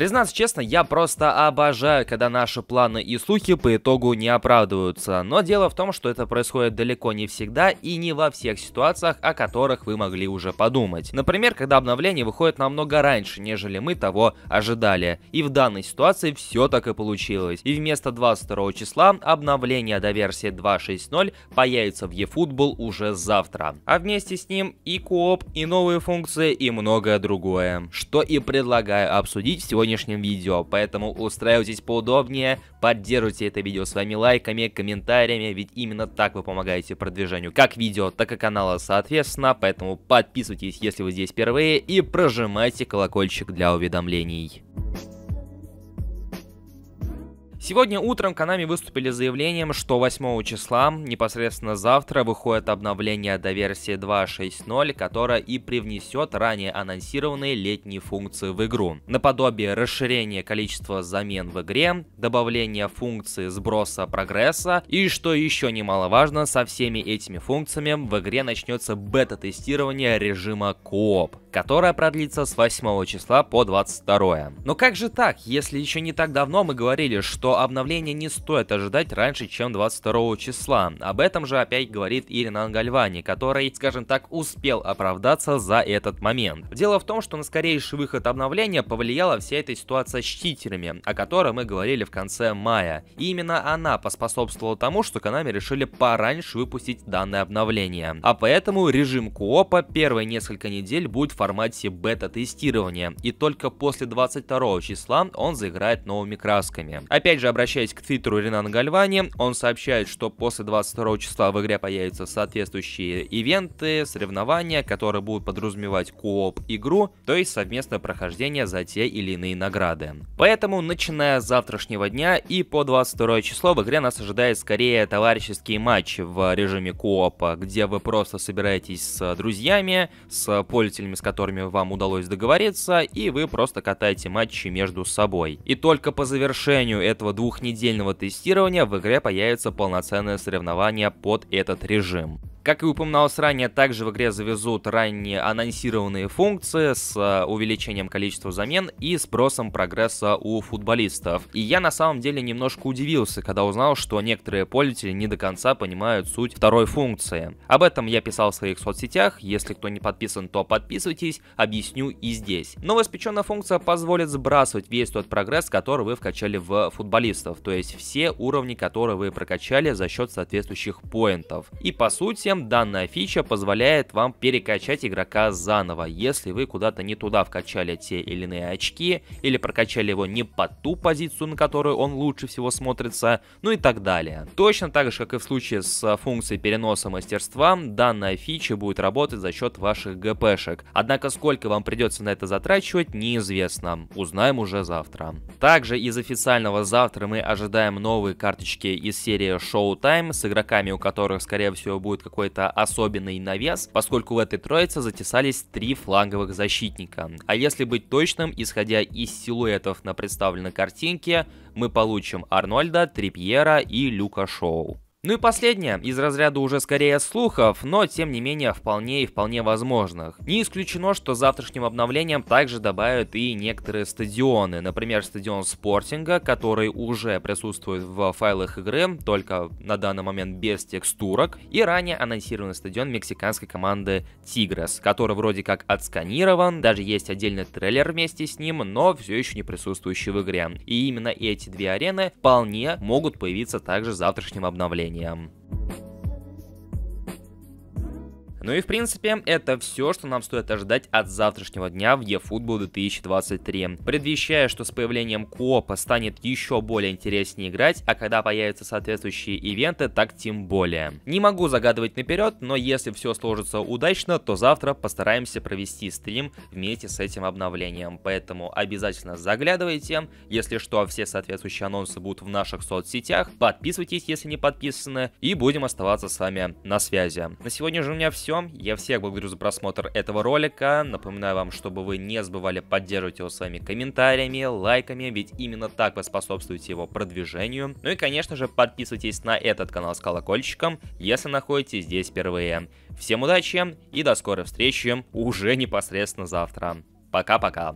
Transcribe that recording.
Признаться честно, я просто обожаю, когда наши планы и слухи по итогу не оправдываются. Но дело в том, что это происходит далеко не всегда и не во всех ситуациях, о которых вы могли уже подумать. Например, когда обновление выходит намного раньше, нежели мы того ожидали. И в данной ситуации все так и получилось. И вместо 22 числа обновление до версии 2.6.0 появится в eFootball уже завтра. А вместе с ним и кооп, и новые функции, и многое другое. Что и предлагаю обсудить сегодня сегодняшнем видео, поэтому устраивайтесь поудобнее, поддерживайте это видео своими лайками, комментариями, ведь именно так вы помогаете продвижению как видео, так и канала соответственно, поэтому подписывайтесь, если вы здесь впервые, и прожимайте колокольчик для уведомлений. Сегодня утром канами выступили с заявлением, что 8 числа, непосредственно завтра, выходит обновление до версии 2.6.0, которое и привнесет ранее анонсированные летние функции в игру. Наподобие расширения количества замен в игре, добавления функции сброса прогресса и, что еще немаловажно, со всеми этими функциями в игре начнется бета-тестирование режима кооп которая продлится с 8 числа по 22. Но как же так, если еще не так давно мы говорили, что обновление не стоит ожидать раньше, чем 22 числа. Об этом же опять говорит Ирина Ангальвани, который, скажем так, успел оправдаться за этот момент. Дело в том, что на скорейший выход обновления повлияла вся эта ситуация с читерами, о которой мы говорили в конце мая. И именно она поспособствовала тому, что Konami решили пораньше выпустить данное обновление. А поэтому режим коопа первые несколько недель будет формате бета-тестирования, и только после 22 числа он заиграет новыми красками. Опять же, обращаясь к твиттеру Ренан Гальвани, он сообщает, что после 22 числа в игре появятся соответствующие ивенты, соревнования, которые будут подразумевать кооп игру, то есть совместное прохождение за те или иные награды. Поэтому, начиная с завтрашнего дня и по 22 число в игре нас ожидает скорее товарищеские матчи в режиме коопа, где вы просто собираетесь с друзьями, с пользователями, с которыми вам удалось договориться, и вы просто катаете матчи между собой. И только по завершению этого двухнедельного тестирования в игре появится полноценное соревнование под этот режим. Как и упоминалось ранее, также в игре завезут ранее анонсированные функции с э, увеличением количества замен и спросом прогресса у футболистов. И я на самом деле немножко удивился, когда узнал, что некоторые пользователи не до конца понимают суть второй функции. Об этом я писал в своих соцсетях, если кто не подписан, то подписывайтесь, объясню и здесь. Новоспеченная функция позволит сбрасывать весь тот прогресс, который вы вкачали в футболистов, то есть все уровни, которые вы прокачали за счет соответствующих поинтов. И по сути, данная фича позволяет вам перекачать игрока заново, если вы куда-то не туда вкачали те или иные очки, или прокачали его не под ту позицию, на которую он лучше всего смотрится, ну и так далее. Точно так же, как и в случае с а, функцией переноса мастерства, данная фича будет работать за счет ваших ГПшек. Однако сколько вам придется на это затрачивать, неизвестно. Узнаем уже завтра. Также из официального завтра мы ожидаем новые карточки из серии Showtime с игроками, у которых, скорее всего, будет какой то какой-то особенный навес, поскольку в этой троице затесались три фланговых защитника. А если быть точным, исходя из силуэтов на представленной картинке, мы получим Арнольда, Трипьера и Люка Шоу. Ну и последнее, из разряда уже скорее слухов, но тем не менее вполне и вполне возможных. Не исключено, что завтрашним обновлением также добавят и некоторые стадионы, например стадион спортинга, который уже присутствует в файлах игры, только на данный момент без текстурок, и ранее анонсированный стадион мексиканской команды Тигрес, который вроде как отсканирован, даже есть отдельный трейлер вместе с ним, но все еще не присутствующий в игре. И именно эти две арены вполне могут появиться также завтрашним обновлением движением. Ну и в принципе, это все, что нам стоит ожидать от завтрашнего дня в eFootball 2023. Предвещая, что с появлением коопа станет еще более интереснее играть, а когда появятся соответствующие ивенты, так тем более. Не могу загадывать наперед, но если все сложится удачно, то завтра постараемся провести стрим вместе с этим обновлением. Поэтому обязательно заглядывайте. Если что, все соответствующие анонсы будут в наших соцсетях. Подписывайтесь, если не подписаны. И будем оставаться с вами на связи. На сегодня же у меня все все. Я всех благодарю за просмотр этого ролика. Напоминаю вам, чтобы вы не забывали поддерживать его своими комментариями, лайками, ведь именно так вы способствуете его продвижению. Ну и, конечно же, подписывайтесь на этот канал с колокольчиком, если находитесь здесь впервые. Всем удачи и до скорой встречи уже непосредственно завтра. Пока-пока.